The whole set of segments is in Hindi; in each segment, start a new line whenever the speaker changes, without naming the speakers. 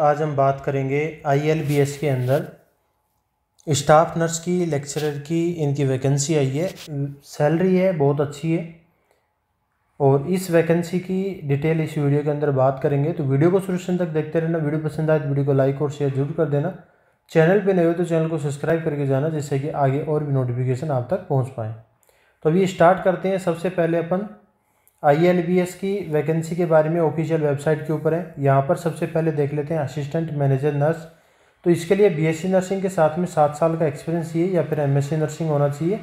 आज हम बात करेंगे आईएलबीएस के अंदर स्टाफ नर्स की लेक्चरर की इनकी वैकेंसी आई है सैलरी है बहुत अच्छी है और इस वैकेंसी की डिटेल इस वीडियो के अंदर बात करेंगे तो वीडियो को शुरू तक देखते रहना वीडियो पसंद आए तो वीडियो को लाइक और शेयर जरूर कर देना चैनल पे नए हो तो चैनल को सब्सक्राइब करके जाना जिससे कि आगे और भी नोटिफिकेशन आप तक पहुँच पाएँ तो अभी स्टार्ट करते हैं सबसे पहले अपन आईएलबीएस की वैकेंसी के बारे में ऑफिशियल वेबसाइट के ऊपर है यहाँ पर सबसे पहले देख लेते हैं असिस्टेंट मैनेजर नर्स तो इसके लिए बीएससी नर्सिंग के साथ में सात साल का एक्सपीरियंस चाहिए या फिर एमएससी नर्सिंग होना चाहिए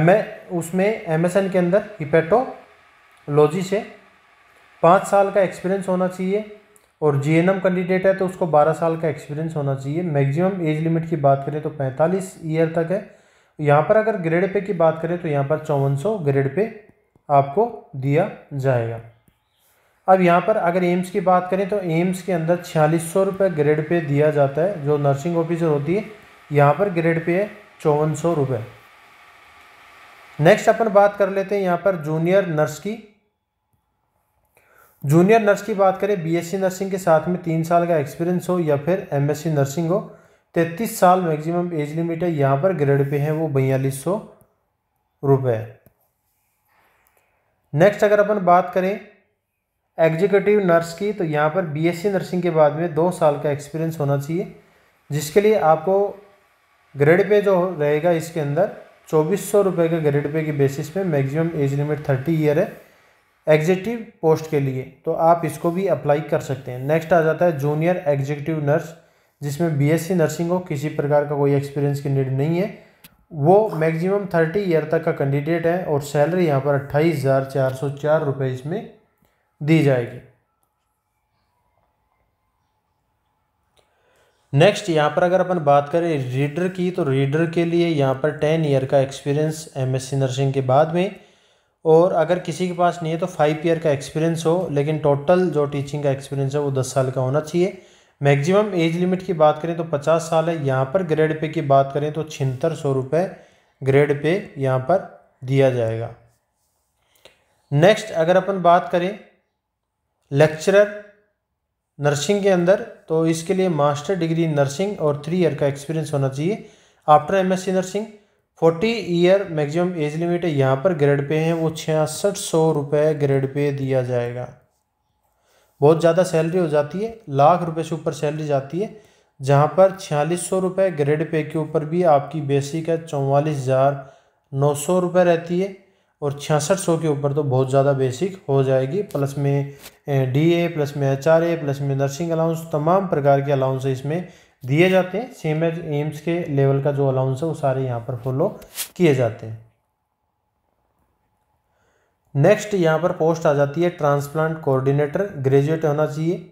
एम उसमें एमएसएन के अंदर हिपेटोलॉजी से पाँच साल का एक्सपीरियंस होना चाहिए और जी कैंडिडेट है तो उसको बारह साल का एक्सपीरियंस होना चाहिए मैक्सिमम एज लिमिट की बात करें तो पैंतालीस ईयर तक है यहाँ पर अगर ग्रेड पे की बात करें तो यहाँ पर चौवन ग्रेड पे आपको दिया जाएगा अब यहाँ पर अगर एम्स की बात करें तो एम्स के अंदर छियालीस सौ रुपये ग्रेड पे दिया जाता है जो नर्सिंग ऑफिसर होती है यहाँ पर ग्रेड पे है चौवन सौ रुपये नेक्स्ट अपन बात कर लेते हैं यहाँ पर जूनियर नर्स की जूनियर नर्स की बात करें बीएससी नर्सिंग के साथ में तीन साल का एक्सपीरियंस हो या फिर एमएससी नर्सिंग हो तैतीस साल मैक्सिमम एज लिमिट है यहाँ पर ग्रेड पे है वो बयालीस सौ रुपये नेक्स्ट अगर अपन बात करें एग्जीक्यूटिव नर्स की तो यहाँ पर बीएससी नर्सिंग के बाद में दो साल का एक्सपीरियंस होना चाहिए जिसके लिए आपको ग्रेड पे जो रहेगा इसके अंदर चौबीस सौ रुपये के ग्रेड पे की बेसिस पे maximum age limit thirty year है एग्जीक्यूटिव पोस्ट के लिए तो आप इसको भी अप्लाई कर सकते हैं नेक्स्ट आ जाता है जूनियर एग्जीक्यूटिव नर्स जिसमें बी नर्सिंग हो किसी प्रकार का कोई एक्सपीरियंस की नीड नहीं है वो मैक्सिमम थर्टी ईयर तक का कैंडिडेट है और सैलरी यहाँ पर अट्ठाईस हज़ार चार सौ चार रुपये इसमें दी जाएगी नेक्स्ट यहाँ पर अगर अपन बात करें रीडर की तो रीडर के लिए यहाँ पर टेन ईयर का एक्सपीरियंस एमएससी नर्सिंग के बाद में और अगर किसी के पास नहीं है तो फाइव ईयर का एक्सपीरियंस हो लेकिन टोटल जो टीचिंग का एक्सपीरियंस है वो दस साल का होना चाहिए मैक्सिमम एज लिमिट की बात करें तो पचास साल है यहाँ पर ग्रेड पे की बात करें तो छिहत्तर सौ रुपये ग्रेड पे यहाँ पर दिया जाएगा नेक्स्ट अगर अपन बात करें लेक्चरर नर्सिंग के अंदर तो इसके लिए मास्टर डिग्री नर्सिंग और थ्री ईयर का एक्सपीरियंस होना चाहिए after M nursing forty year maximum age limit है यहाँ पर ग्रेड पे है वो छियासठ सौ रुपये ग्रेड पे दिया जाएगा बहुत ज़्यादा सैलरी हो जाती है लाख रुपए से ऊपर सैलरी जाती है जहाँ पर छियालीस सौ रुपये ग्रेड पे के ऊपर भी आपकी बेसिक है चौवालीस हज़ार नौ सौ रुपये रहती है और छियासठ सौ के ऊपर तो बहुत ज़्यादा बेसिक हो जाएगी प्लस में डी ए प्लस में एच आर ए प्लस में नर्सिंग अलाउंस तमाम प्रकार के अलाउंस इसमें दिए जाते हैं सेम एज एम्स के लेवल का जो अलाउंस है वो सारे यहाँ पर फॉलो किए जाते हैं नेक्स्ट यहाँ पर पोस्ट आ जाती है ट्रांसप्लांट कोऑर्डिनेटर ग्रेजुएट होना चाहिए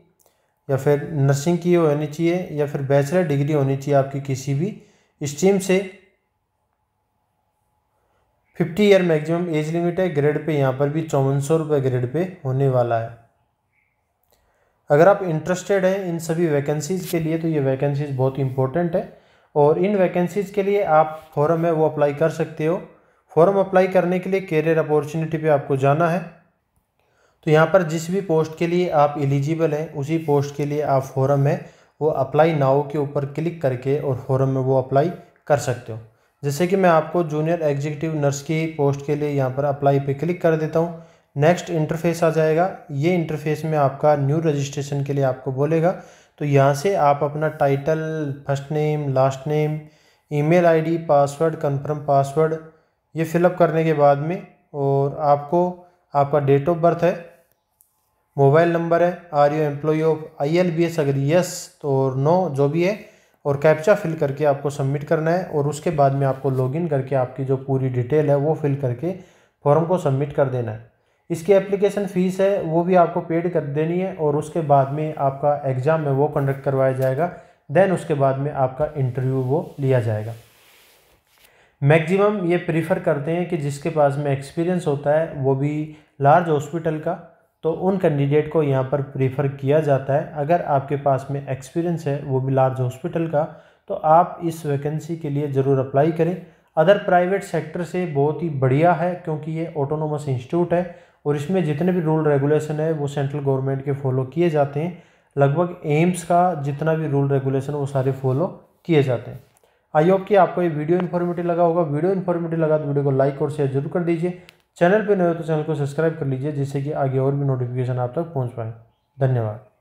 या फिर नर्सिंग की होनी चाहिए या फिर बैचलर डिग्री होनी चाहिए आपकी किसी भी स्ट्रीम से fifty year maximum age limit है ग्रेड पे यहाँ पर भी चौवन सौ रुपये ग्रेड पे होने वाला है अगर आप इंटरेस्टेड हैं इन सभी वैकेंसीज़ के लिए तो ये वैकेंसीज़ बहुत इंपॉर्टेंट है और इन वैकेंसीज़ के लिए आप फॉरम है वो अप्लाई कर सकते हो फॉर्म अप्लाई करने के लिए कैरियर अपॉर्चुनिटी पे आपको जाना है तो यहाँ पर जिस भी पोस्ट के लिए आप एलिजिबल हैं उसी पोस्ट के लिए आप फॉरम में वो अप्लाई नाव के ऊपर क्लिक करके और फॉरम में वो अप्लाई कर सकते हो जैसे कि मैं आपको जूनियर एग्जीक्यूटिव नर्स की पोस्ट के लिए यहाँ पर अप्लाई पे क्लिक कर देता हूँ नेक्स्ट इंटरफेस आ जाएगा ये इंटरफेस में आपका न्यू रजिस्ट्रेशन के लिए आपको बोलेगा तो यहाँ से आप अपना title first name last name email ID password confirm password ये फिलअप करने के बाद में और आपको आपका डेट ऑफ बर्थ है मोबाइल नंबर है are you employ of I L B S अगर यस तो और नो जो भी है और कैप्चा फिल करके आपको सबमिट करना है और उसके बाद में आपको लॉगिन करके आपकी जो पूरी डिटेल है वो फिल करके फॉर्म को सबमिट कर देना है इसकी एप्लीकेशन फ़ीस है वो भी आपको पेड कर देनी है और उसके बाद में आपका एग्ज़ाम है वो कंडक्ट करवाया जाएगा देन उसके बाद में आपका इंटरव्यू वो लिया जाएगा मैक्सिमम ये प्रीफर करते हैं कि जिसके पास में एक्सपीरियंस होता है वो भी लार्ज हॉस्पिटल का तो उन कैंडिडेट को यहाँ पर प्रीफर किया जाता है अगर आपके पास में एक्सपीरियंस है वो भी लार्ज हॉस्पिटल का तो आप इस वैकेंसी के लिए ज़रूर अप्लाई करें अदर प्राइवेट सेक्टर से बहुत ही बढ़िया है क्योंकि ये ऑटोनोमस इंस्टीट्यूट है और इसमें जितने भी रूल रेगुलेशन है वो सेंट्रल गवर्नमेंट के फॉलो किए जाते हैं लगभग एम्स का जितना भी रूल रेगुलेशन वो सारे फॉलो किए जाते हैं आई होप कि आपको ये वीडियो इन्फॉर्मेटिव लगा होगा वीडियो इन्फॉर्मेटिव लगा तो वीडियो को लाइक और शेयर जरूर कर दीजिए चैनल पर नए हो तो चैनल को सब्सक्राइब कर लीजिए जिससे कि आगे और भी नोटिफिकेशन आप तक पहुँच पाए धन्यवाद